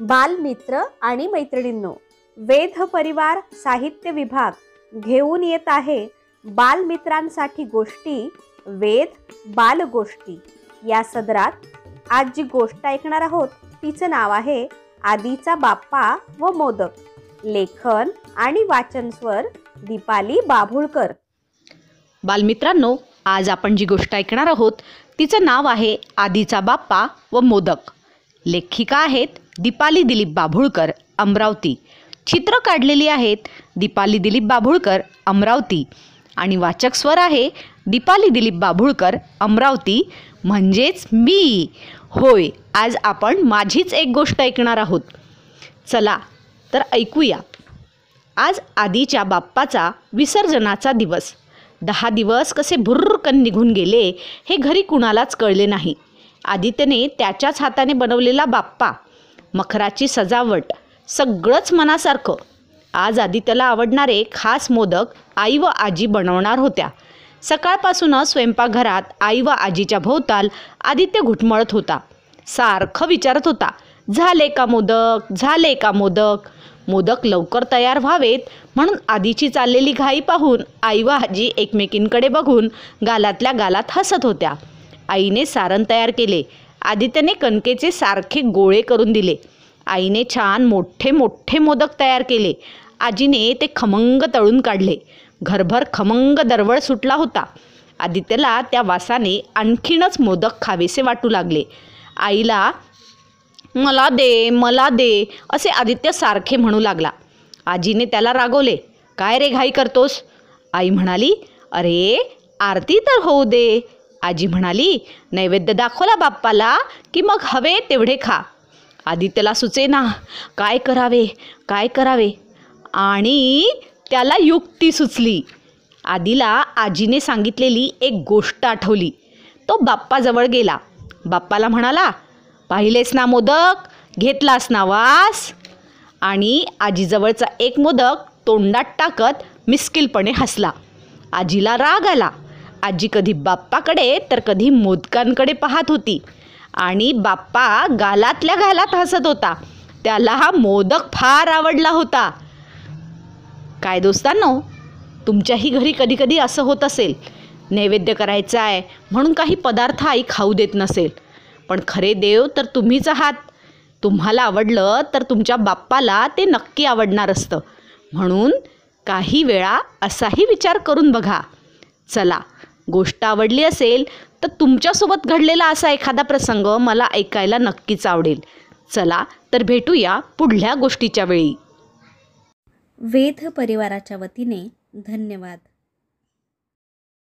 बालमित्र आणि मैत्रिणींनो वेध परिवार साहित्य विभाग घेऊन येत आहे बालमित्रांसाठी गोष्टी वेद बालगोष्टी या सदरात आज जी गोष्ट ऐकणार आहोत तिचं नाव आहे आदीचा बाप्पा व मोदक लेखन आणि वाचन स्वर दीपाली बाभुळकर बालमित्रांनो आज आपण जी गोष्ट ऐकणार आहोत तिचं नाव आहे आदीचा बाप्पा व मोदक लेखिका आहेत दीपाली दिलीप बाभुळकर अमरावती चित्र काढलेली आहेत दीपाली दिलीप बाभुळकर अमरावती आणि वाचक स्वर आहे दीपाली दिलीप बाभुळकर अमरावती म्हणजेच मी होय आज आपण माझीच एक गोष्ट ऐकणार आहोत चला तर ऐकूया आज आधीच्या बाप्पाचा विसर्जनाचा दिवस दहा दिवस कसे भुर्रकन निघून गेले हे घरी कुणालाच कळले नाही आदित्यने त्याच्याच हाताने बनवलेला बाप्पा मखराची सजावट सगळंच मनासारखं आज आदित्यला आवडणारे खास मोदक आई व आजी बनवणार होत्या सकाळपासूनच स्वयंपाकघरात आई व आजीच्या भोवताल आदित्य घुटमळत होता सारखं विचारत होता झाले का मोदक झाले का मोदक मोदक लवकर तयार व्हावेत म्हणून आधीची चाललेली घाई पाहून आई व आजी एकमेकींकडे बघून गालातल्या गालात हसत होत्या आईने सारण तयार केले आदित्यने कणकेचे सारखे गोळे करून दिले आईने छान मोठे मोठे मोदक तयार केले आजीने ते खमंग तळून काढले घरभर खमंग दरवळ सुटला होता आदित्यला त्या वासाने आणखीनच मोदक खावेसे वाटू लागले आईला मला दे मला दे असे आदित्य सारखे म्हणू लागला आजीने त्याला रागवले काय रे घाई करतोस आई म्हणाली अरे आरती तर होऊ दे आजी म्हणाली नैवेद्य दाखवला बाप्पाला की मग हवे तेवढे खा आदित्यला सुचे ना काय करावे काय करावे आणि त्याला युक्ती सुचली आदीला आजीने सांगितलेली एक गोष्ट आठवली तो बाप्पाजवळ गेला बाप्पाला म्हणाला पाहिलेस ना मोदक घेतलास ना वास आणि आजीजवळचा एक मोदक तोंडात टाकत मिस्किलपणे हसला आजीला राग आला आजी कधी बाप्पाकडे तर कधी मोदकांकडे पाहत होती आणि बाप्पा गालातल्या गालात हसत होता त्याला हा मोदक फार आवडला होता काय दोस्तांनो तुमच्याही घरी कधी कधी असं होत असेल नैवेद्य करायचं आहे म्हणून काही पदार्थ आई खाऊ देत नसेल पण खरे देव तर तुम्हीच आहात तुम्हाला आवडलं तर तुमच्या बाप्पाला ते नक्की आवडणार असतं म्हणून काही वेळा असाही विचार करून बघा चला गोष्ट आवडली असेल तर तुमच्यासोबत घडलेला असा एखादा प्रसंग मला ऐकायला नक्कीच आवडेल चला तर भेटूया पुढल्या गोष्टीच्या वेळी वेध परिवाराच्या वतीने धन्यवाद